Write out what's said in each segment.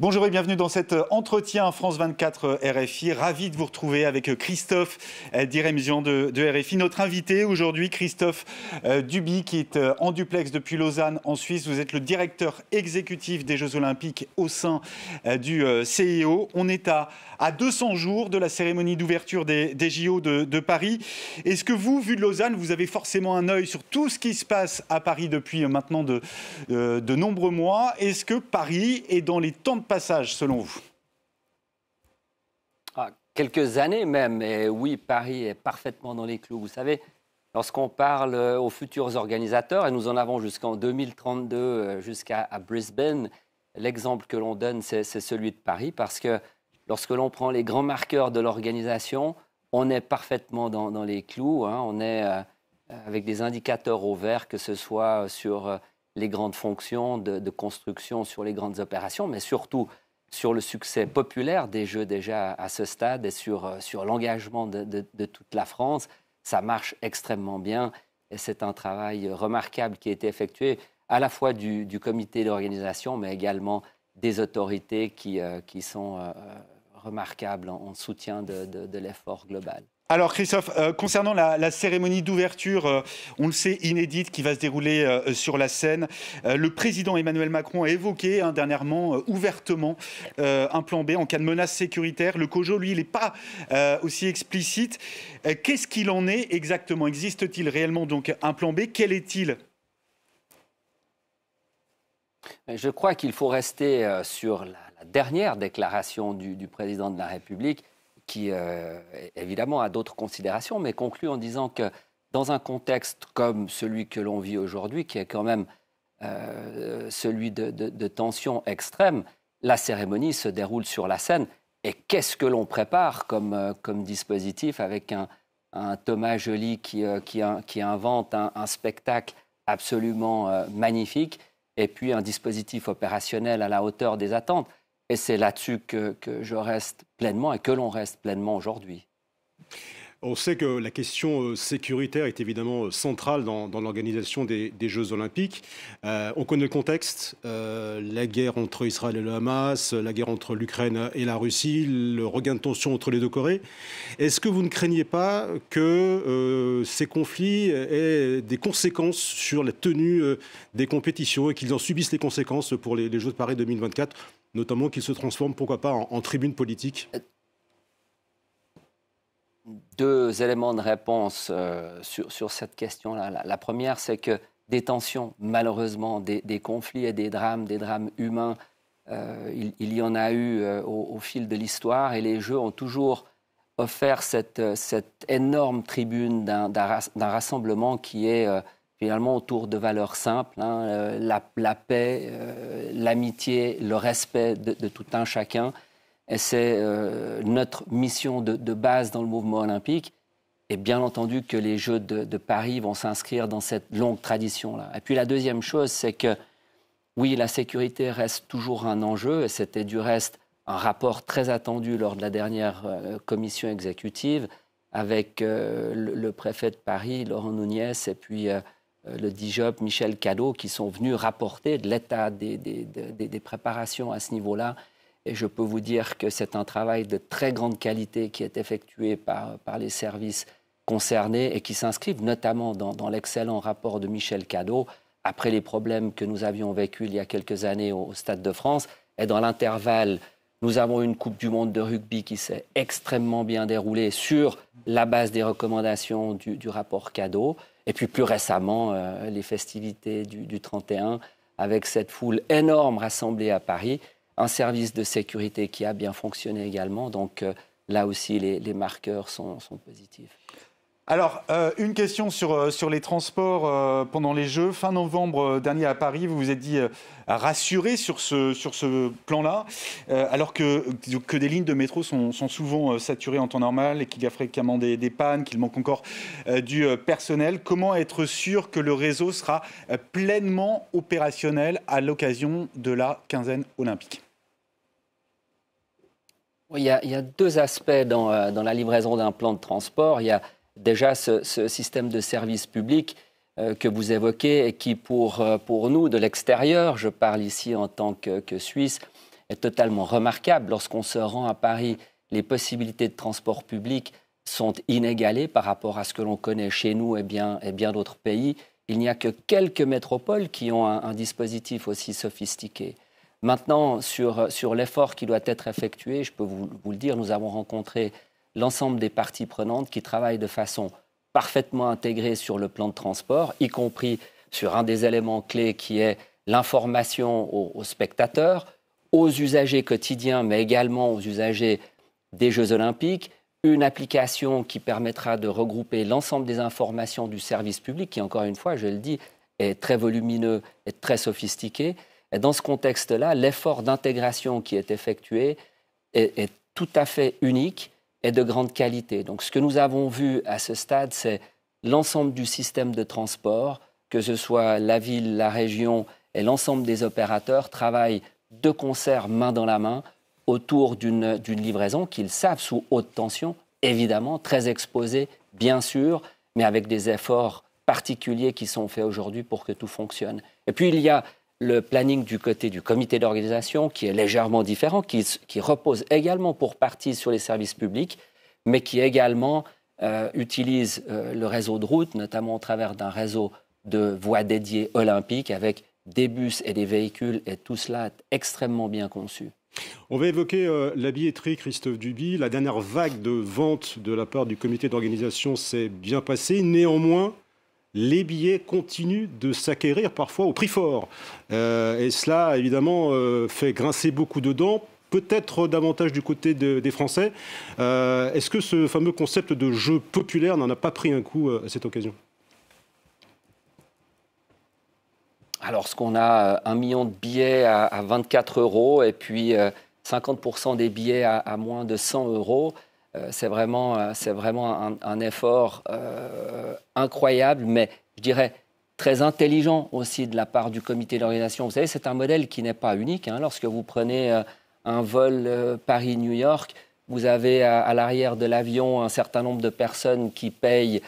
Bonjour et bienvenue dans cet euh, entretien France 24 euh, RFI. Ravi de vous retrouver avec euh, Christophe Diremzian de, RFI. Notre invité aujourd'hui, Christophe Duby, qui est en duplex depuis Lausanne, en Suisse. Vous êtes le directeur exécutif des Jeux Olympiques au sein du CEO. On est à, à 200 jours de la cérémonie d'ouverture des, JO de, Paris. Est-ce que vous, vu de Lausanne, vous avez forcément un œil sur tout ce qui se passe à Paris depuis maintenant de, de nombreux mois Est-ce que Paris est dans les temps passage selon vous ah, Quelques années même. Et oui, Paris est parfaitement dans les clous. Vous savez, lorsqu'on parle euh, aux futurs organisateurs, et nous en avons jusqu'en 2032, euh, jusqu'à Brisbane, l'exemple que l'on donne, c'est celui de Paris, parce que lorsque l'on prend les grands marqueurs de l'organisation, on est parfaitement dans, les clous. Hein. On est euh, avec des indicateurs au vert, que ce soit sur les grandes fonctions de, construction, sur les grandes opérations, mais surtout sur le succès populaire des Jeux déjà à ce stade et sur, euh, sur l'engagement de, toute la France. Ça marche extrêmement bien et c'est un travail remarquable qui a été effectué à la fois du, comité d'organisation, mais également des autorités qui, euh, sont euh, remarquables en, soutien de l'effort global. Alors Christophe, euh, concernant la, cérémonie d'ouverture, euh, on le sait, inédite, qui va se dérouler euh, sur la scène, le président Emmanuel Macron a évoqué hein, dernièrement ouvertement un plan B en cas de menace sécuritaire. Le COJO, lui, il n'est pas aussi explicite. Qu'est-ce qu'il en est exactement Existe-t-il réellement donc un plan B Quel est-il Je crois qu'il faut rester sur la, dernière déclaration du président de la République qui euh, évidemment a d'autres considérations, mais conclut en disant que dans un contexte comme celui que l'on vit aujourd'hui, qui est quand même euh, celui de, de, de tensions extrêmes, la cérémonie se déroule sur la scène. Et qu'est-ce que l'on prépare comme, euh, dispositif avec un, Thomas Joly qui, invente un, spectacle absolument magnifique et puis un dispositif opérationnel à la hauteur des attentes et c'est là-dessus que, je reste pleinement et que l'on reste pleinement aujourd'hui. On sait que la question euh, sécuritaire est évidemment euh, centrale dans, l'organisation des, Jeux olympiques. Euh, on connaît le contexte, euh, la guerre entre Israël et le Hamas, la guerre entre l'Ukraine et la Russie, le regain de tension entre les deux Corées. Est-ce que vous ne craignez pas que ces conflits aient des conséquences sur la tenue des compétitions et qu'ils en subissent les conséquences pour les, les Jeux de Paris 2024 notamment qu'il se transforme, pourquoi pas, en, tribune politique deux éléments de réponse euh, sur, cette question-là. La, première, c'est que des tensions, malheureusement, des, conflits et des drames, des drames humains, euh, il, y en a eu euh, au, fil de l'histoire et les Jeux ont toujours offert cette énorme tribune d'un rassemblement qui est finalement autour de valeurs simples, hein, euh, la, paix, euh, l'amitié, le respect de, tout un chacun. Et c'est euh, notre mission de, base dans le mouvement olympique. Et bien entendu que les Jeux de, Paris vont s'inscrire dans cette longue tradition-là. Et puis la deuxième chose, c'est que oui, la sécurité reste toujours un enjeu, et c'était du reste un rapport très attendu lors de la dernière commission exécutive avec le, préfet de Paris, Laurent Nouniès, et puis euh, le DIJOP, Michel Cadeau, qui sont venus rapporter de l'état des, préparations à ce niveau-là. Et je peux vous dire que c'est un travail de très grande qualité qui est effectué par, les services concernés et qui s'inscrivent notamment dans, l'excellent rapport de Michel Cadeau après les problèmes que nous avions vécus il y a quelques années au, Stade de France. Et dans l'intervalle, nous avons une Coupe du Monde de rugby qui s'est extrêmement bien déroulée sur la base des recommandations du, rapport Cadeau. Et puis plus récemment, euh, les festivités du, 31, avec cette foule énorme rassemblée à Paris, un service de sécurité qui a bien fonctionné également. Donc euh, là aussi, les, marqueurs sont positifs. Alors, euh, une question sur, euh, sur les transports euh, pendant les Jeux. Fin novembre dernier à Paris, vous vous êtes dit rassuré sur ce, sur ce plan-là, alors que, que des lignes de métro sont, souvent saturées en temps normal et qu'il y a fréquemment des, pannes, qu'il manque encore du personnel. Comment être sûr que le réseau sera pleinement opérationnel à l'occasion de la quinzaine olympique il y, a, il y, a, deux aspects dans, dans la livraison d'un plan de transport. Il y a déjà ce, système de service public euh, que vous évoquez et qui, pour, euh, pour nous, de l'extérieur, je parle ici en tant que, Suisse, est totalement remarquable. Lorsqu'on se rend à Paris, les possibilités de transport public sont inégalées par rapport à ce que l'on connaît chez nous et bien, et bien d'autres pays. Il n'y a que quelques métropoles qui ont un, dispositif aussi sophistiqué. Maintenant, sur, l'effort qui doit être effectué, je peux vous le dire, nous avons rencontré l'ensemble des parties prenantes qui travaillent de façon parfaitement intégrée sur le plan de transport, y compris sur un des éléments clés qui est l'information aux, spectateurs, aux usagers quotidiens, mais également aux usagers des Jeux olympiques, une application qui permettra de regrouper l'ensemble des informations du service public, qui encore une fois, je le dis, est très volumineux et très sophistiqué. Et dans ce contexte-là, l'effort d'intégration qui est effectué est, tout à fait unique est de grande qualité. Donc ce que nous avons vu à ce stade, c'est l'ensemble du système de transport, que ce soit la ville, la région et l'ensemble des opérateurs, travaillent de concert, main dans la main, autour d'une livraison qu'ils savent sous haute tension, évidemment, très exposée, bien sûr, mais avec des efforts particuliers qui sont faits aujourd'hui pour que tout fonctionne. Et puis il y a le planning du côté du comité d'organisation, qui est légèrement différent, qui, repose également pour partie sur les services publics, mais qui également euh, utilise euh, le réseau de route, notamment au travers d'un réseau de voies dédiées olympiques, avec des bus et des véhicules, et tout cela extrêmement bien conçu. On va évoquer euh, la billetterie, Christophe Duby. La dernière vague de vente de la part du comité d'organisation s'est bien passée. Néanmoins, les billets continuent de s'acquérir parfois au prix fort. Euh, et cela, évidemment, euh, fait grincer beaucoup de dents, peut-être davantage du côté des Français. Euh, est-ce que ce fameux concept de jeu populaire n'en a pas pris un coup à cette occasion Alors, ce qu'on a, un million de billets à, 24 euros et puis 50% des billets à, moins de 100 euros, euh, euh, c'est vraiment, un, effort euh, incroyable, mais je dirais très intelligent aussi de la part du comité d'organisation. Vous savez, c'est un modèle qui n'est pas unique. Hein. Lorsque vous prenez un vol Paris-New York, vous avez à, l'arrière de l'avion un certain nombre de personnes qui payent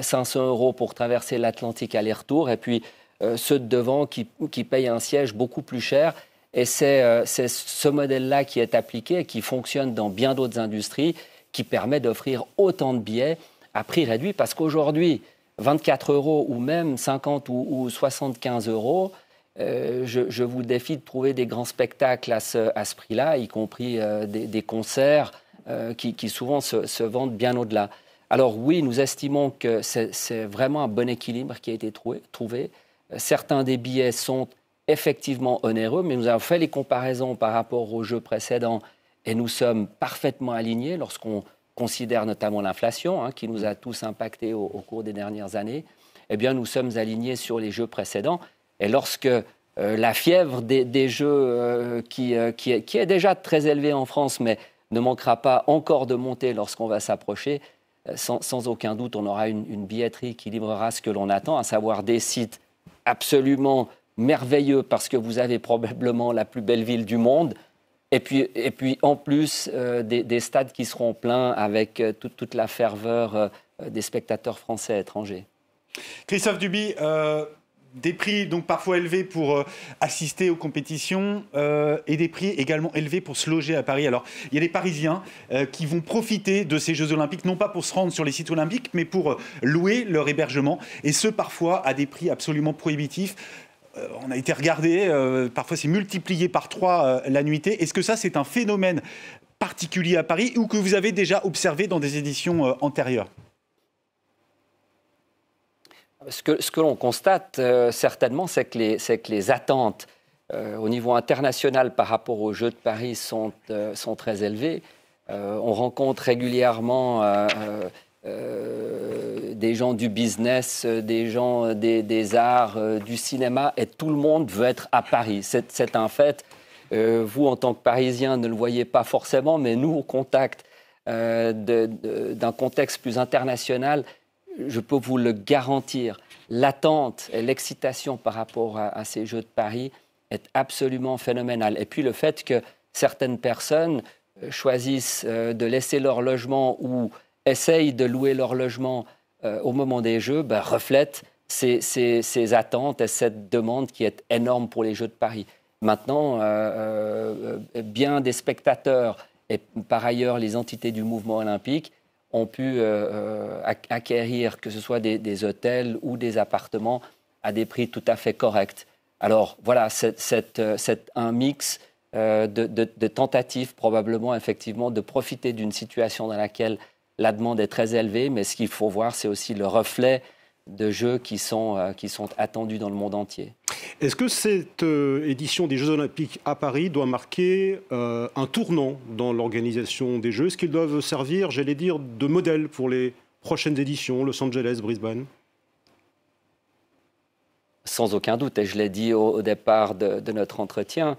500 euros pour traverser l'Atlantique aller-retour, et puis ceux de devant qui, qui, payent un siège beaucoup plus cher. Et c'est ce modèle-là qui est appliqué et qui fonctionne dans bien d'autres industries qui permet d'offrir autant de billets à prix réduit parce qu'aujourd'hui, 24 euros ou même 50 ou, 75 euros, euh, je, vous défie de trouver des grands spectacles à ce, à ce prix-là, y compris euh, des, concerts euh, qui, souvent se, se vendent bien au-delà. Alors oui, nous estimons que c'est vraiment un bon équilibre qui a été trouvé, trouvé. Certains des billets sont effectivement onéreux, mais nous avons fait les comparaisons par rapport aux jeux précédents et nous sommes parfaitement alignés lorsqu'on considère notamment l'inflation, hein, qui nous a tous impactés au, cours des dernières années. Eh bien, nous sommes alignés sur les jeux précédents. Et lorsque euh, la fièvre des, jeux euh, euh, qui, est, déjà très élevée en France, mais ne manquera pas encore de monter lorsqu'on va s'approcher, sans, aucun doute, on aura une, une billetterie qui livrera ce que l'on attend, à savoir des sites absolument merveilleux parce que vous avez probablement la plus belle ville du monde, et puis, et puis en plus, euh, des, stades qui seront pleins avec euh, toute, la ferveur euh, des spectateurs français et étrangers. Christophe Duby, des prix donc parfois élevés pour assister aux compétitions et des prix également élevés pour se loger à Paris. Alors, il y a des Parisiens qui vont profiter de ces Jeux Olympiques, non pas pour se rendre sur les sites olympiques, mais pour louer leur hébergement, et ce parfois à des prix absolument prohibitifs. Euh, on a été regardé, euh, parfois c'est multiplié par trois euh, la nuitée. Est-ce que ça, c'est un phénomène particulier à Paris ou que vous avez déjà observé dans des éditions antérieures ce que, ce que l'on constate certainement, c'est que, que, les attentes au niveau international par rapport aux Jeux de Paris sont, sont très élevées. on rencontre régulièrement euh, des gens du business, euh, des gens euh, des, arts, du cinéma, et tout le monde veut être à Paris. C'est un fait. vous, en tant que Parisien, ne le voyez pas forcément, mais nous, au contact d'un contexte plus international, je peux vous le garantir, l'attente et l'excitation par rapport à ces Jeux de Paris est absolument phénoménale. Et puis le fait que certaines personnes choisissent de laisser leur logement ou essayent de louer leur logement euh, au moment des Jeux ben, reflètent ces, attentes et cette demande qui est énorme pour les Jeux de Paris. Maintenant, euh, euh, bien des spectateurs et par ailleurs les entités du mouvement olympique ont pu acquérir que ce soit des, hôtels ou des appartements à des prix tout à fait corrects. Alors voilà, c'est un mix de, tentatives probablement effectivement de profiter d'une situation dans laquelle la demande est très élevée, mais ce qu'il faut voir, c'est aussi le reflet de jeux qui sont, euh, qui sont attendus dans le monde entier. Est-ce que cette euh, édition des Jeux Olympiques à Paris doit marquer euh, un tournant dans l'organisation des Jeux Est-ce qu'ils doivent servir, j'allais dire, de modèle pour les prochaines éditions, Los Angeles, Brisbane Sans aucun doute, et je l'ai dit au, départ de, de, notre entretien,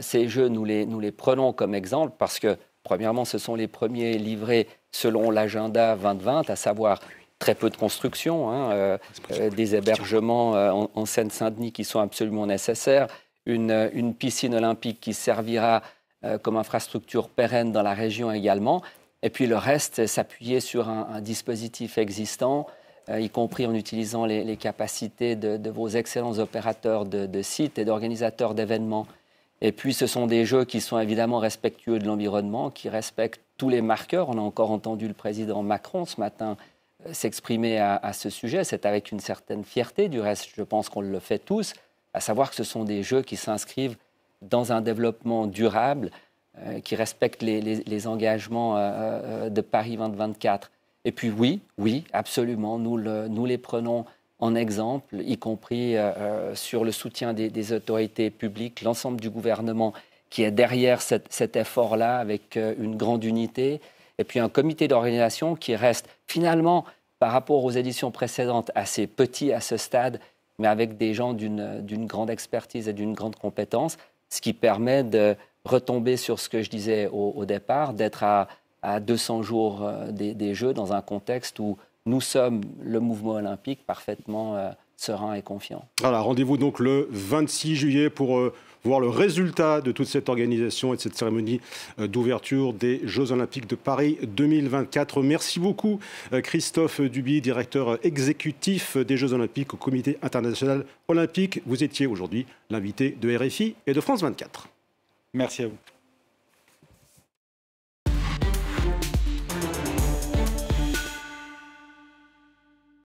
ces Jeux, nous les, nous les prenons comme exemple parce que, premièrement, ce sont les premiers livrés selon l'agenda 2020, à savoir très peu de construction, hein, euh, des hébergements euh, en, Seine-Saint-Denis qui sont absolument nécessaires, une, euh, piscine olympique qui servira comme infrastructure pérenne dans la région également, et puis le reste, s'appuyer sur un, dispositif existant, y compris en utilisant les, capacités de, vos excellents opérateurs de, de sites et d'organisateurs d'événements et puis, ce sont des jeux qui sont évidemment respectueux de l'environnement, qui respectent tous les marqueurs. On a encore entendu le président Macron ce matin euh, s'exprimer à, ce sujet. C'est avec une certaine fierté, du reste, je pense qu'on le fait tous, à savoir que ce sont des jeux qui s'inscrivent dans un développement durable, euh, qui respectent les, engagements euh, de Paris 2024. Et puis oui, oui, absolument, nous les prenons en exemple, y compris euh, euh, sur le soutien des, autorités publiques, l'ensemble du gouvernement qui est derrière cet effort-là avec euh, une grande unité, et puis un comité d'organisation qui reste finalement, par rapport aux éditions précédentes, assez petit à ce stade, mais avec des gens d'une grande expertise et d'une grande compétence, ce qui permet de retomber sur ce que je disais au, départ, d'être à, 200 jours des, Jeux dans un contexte où nous sommes le mouvement olympique parfaitement euh, serein et confiant. Voilà, rendez-vous donc le 26 juillet pour euh, voir le résultat de toute cette organisation et de cette cérémonie euh, d'ouverture des Jeux Olympiques de Paris 2024. Merci beaucoup Christophe Duby, directeur exécutif des Jeux Olympiques au Comité international olympique. Vous étiez aujourd'hui l'invité de RFI et de France 24. Merci à vous.